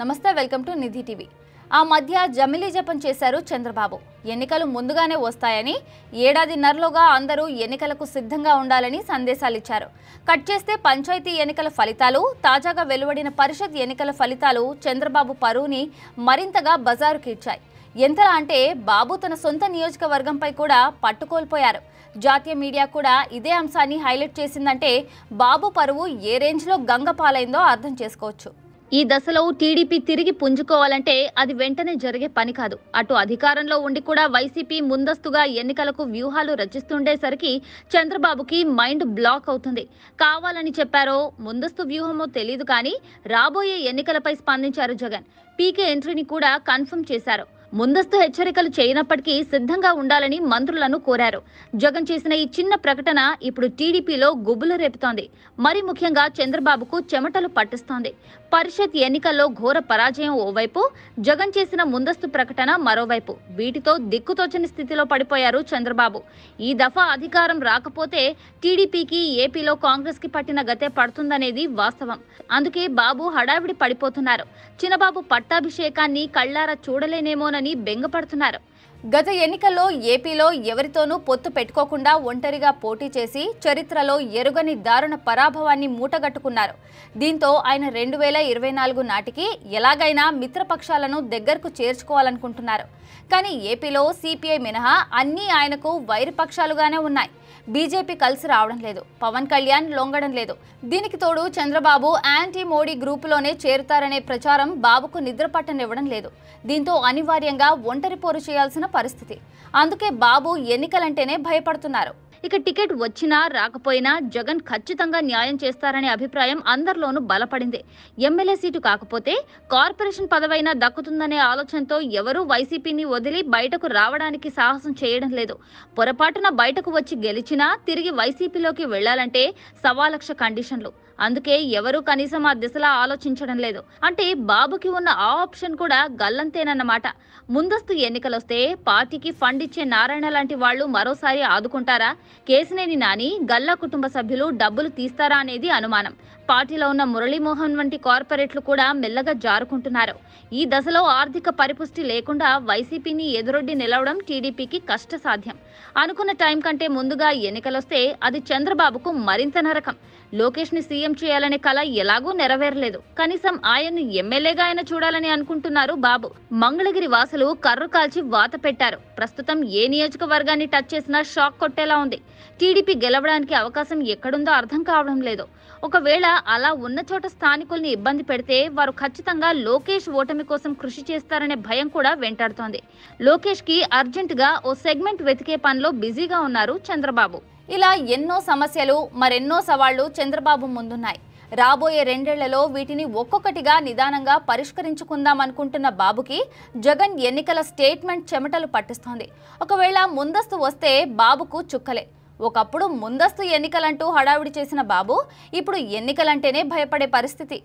నమస్తే welcome to Nidhi TV ఆ మధ్య జమిలీ జపం చేశారు చంద్రబాబు ఎన్నికలు ముందుగానే వస్తాయని ఏడాదిన్నరలోగా అందరూ ఎన్నికలకు సిద్ధంగా ఉండాలని సందేశాలిచ్చారు కట్ చేస్తే పంచాయతీ ఎన్నికల ఫలితాలు తాజాగా వెలువడిన పరిషత్ ఎన్నికల ఫలితాలు చంద్రబాబు పరువుని మరింతగా బజారుకి ఇచ్చాయి ఎంతలా అంటే బాబు తన సొంత నియోజకవర్గంపై కూడా పట్టుకోల్పోయారు జాతీయ మీడియా కూడా ఇదే అంశాన్ని హైలైట్ చేసిందంటే బాబు పరువు ఏ రేంజ్లో గంగ పాలైందో అర్థం చేసుకోవచ్చు ఈ దశలో టీడీపీ తిరిగి పుంజుకోవాలంటే అది వెంటనే జరిగే పని కాదు అటు అధికారంలో ఉండి కూడా వైసీపీ ముందస్తుగా ఎన్నికలకు వ్యూహాలు రచిస్తుండేసరికి చంద్రబాబుకి మైండ్ బ్లాక్ అవుతుంది కావాలని చెప్పారో ముందస్తు వ్యూహమో తెలియదు కానీ రాబోయే ఎన్నికలపై స్పందించారు జగన్ పీకే ఎంట్రీని కూడా కన్ఫర్మ్ చేశారు ముందస్తు హెచ్చరికలు చేయనప్పటికీ సిద్ధంగా ఉండాలని మంత్రులను కోరారు జగన్ చేసిన ఈ చిన్న ప్రకటన ఇప్పుడు టీడీపీలో గుబ్బులు రేపుతోంది మరి ముఖ్యంగా చంద్రబాబుకు చెమటలు పట్టిస్తోంది పరిషత్ ఎన్నికల్లో ఘోర పరాజయం ఓవైపు జగన్ చేసిన ముందస్తు ప్రకటన మరోవైపు వీటితో దిక్కుతోచని స్థితిలో పడిపోయారు చంద్రబాబు ఈ దఫా అధికారం రాకపోతే టీడీపీకి ఏపీలో కాంగ్రెస్ కి పట్టిన గతే పడుతుందనేది వాస్తవం అందుకే బాబు హడావిడి పడిపోతున్నారు చిన్నబాబు పట్టాభిషేకాన్ని కళ్లారా చూడలేనేమోనని ఉందని బెంగపడుతున్నారు గత ఎన్నికల్లో ఏపీలో ఎవరితోనూ పొత్తు పెట్టుకోకుండా ఒంటరిగా పోటీ చేసి చరిత్రలో ఎరుగని దారుణ పరాభవాన్ని మూటగట్టుకున్నారు దీంతో ఆయన రెండు వేల ఇరవై నాలుగు నాటికి ఎలాగైనా మిత్రపక్షాలను దగ్గరకు చేర్చుకోవాలనుకుంటున్నారు కానీ ఏపీలో సిపిఐ మినహా అన్నీ ఆయనకు వైరపక్షాలుగానే ఉన్నాయి బీజేపీ కలిసి రావడం లేదు పవన్ కళ్యాణ్ లొంగడం లేదు దీనికి తోడు చంద్రబాబు యాంటీ మోడీ గ్రూపులోనే చేరుతారనే ప్రచారం బాబుకు నిద్రపట్టనివ్వడం లేదు దీంతో అనివార్యంగా ఒంటరి పోరు చేయాల్సిన పరిస్థితి అందుకే బాబు ఎన్నికలంటేనే భయపడుతున్నారు ఇక టికెట్ వచ్చినా రాకపోయినా జగన్ ఖచ్చితంగా న్యాయం చేస్తారనే అభిప్రాయం అందరిలోనూ బలపడింది ఎమ్మెల్యే సీటు కాకపోతే కార్పొరేషన్ పదవైనా దక్కుతుందనే ఆలోచనతో ఎవరూ వైసీపీని వదిలి బయటకు రావడానికి సాహసం చేయడం లేదు పొరపాటున బయటకు వచ్చి గెలిచినా తిరిగి వైసీపీలోకి వెళ్లాలంటే సవాలక్ష కండిషన్లు అందుకే ఎవరూ కనీసం ఆ దిశలా ఆలోచించడం లేదు అంటే బాబుకి ఉన్న ఆ ఆప్షన్ కూడా గల్లంతేనన్నమాట ముందస్తు ఎన్నికలొస్తే పార్టీకి ఫండ్ ఇచ్చే నారాయణ లాంటి వాళ్ళు మరోసారి ఆదుకుంటారా కేసినేని నాని గల్లా కుటుంబ సభ్యులు డబ్బులు తీస్తారా అనేది అనుమానం పార్టీలో ఉన్న మురళీమోహన్ వంటి కార్పొరేట్లు కూడా మెల్లగా జారుకుంటున్నారు ఈ దశలో ఆర్థిక పరిపుష్టి లేకుండా వైసీపీని ఎదురొడ్డి నిలవడం టీడీపీకి కష్టసాధ్యం అనుకున్న టైం కంటే ముందుగా ఎన్నికలొస్తే అది చంద్రబాబుకు మరింత నరకం లోకేష్ ని సీఎం చేయాలనే కళ ఎలాగూ నెరవేరలేదు కనీసం ఆయన్ను ఎమ్మెల్యేగా ఆయన చూడాలని అనుకుంటున్నారు బాబు మంగళగిరి వాసులు కర్రు కాల్చి వాత పెట్టారు ప్రస్తుతం ఏ నియోజకవర్గాన్ని టచ్ చేసినా షాక్ కొట్టేలా ఉంది టీడీపీ గెలవడానికి అవకాశం ఎక్కడుందో అర్థం కావడం లేదు ఒకవేళ అలా ఉన్న చోట స్థానికుల్ని ఇబ్బంది పెడితే వారు ఖచ్చితంగా లోకేష్ ఓటమి కోసం కృషి చేస్తారనే భయం కూడా వెంటాడుతోంది లోకేష్కి అర్జెంటుగా ఓ సెగ్మెంట్ వెతికే పనిలో బిజీగా ఉన్నారు చంద్రబాబు ఇలా ఎన్నో సమస్యలు మరెన్నో సవాళ్లు చంద్రబాబు ముందున్నాయి రాబోయే రెండేళ్లలో వీటిని ఒక్కొక్కటిగా నిదానంగా పరిష్కరించుకుందాం అనుకుంటున్న బాబుకి జగన్ ఎన్నికల స్టేట్మెంట్ చెమటలు పట్టిస్తోంది ఒకవేళ ముందస్తు వస్తే బాబుకు చుక్కలే ఒకప్పుడు ముందస్తు ఎన్నికలంటూ హడావిడి చేసిన బాబు ఇప్పుడు ఎన్నికలంటేనే భయపడే పరిస్థితి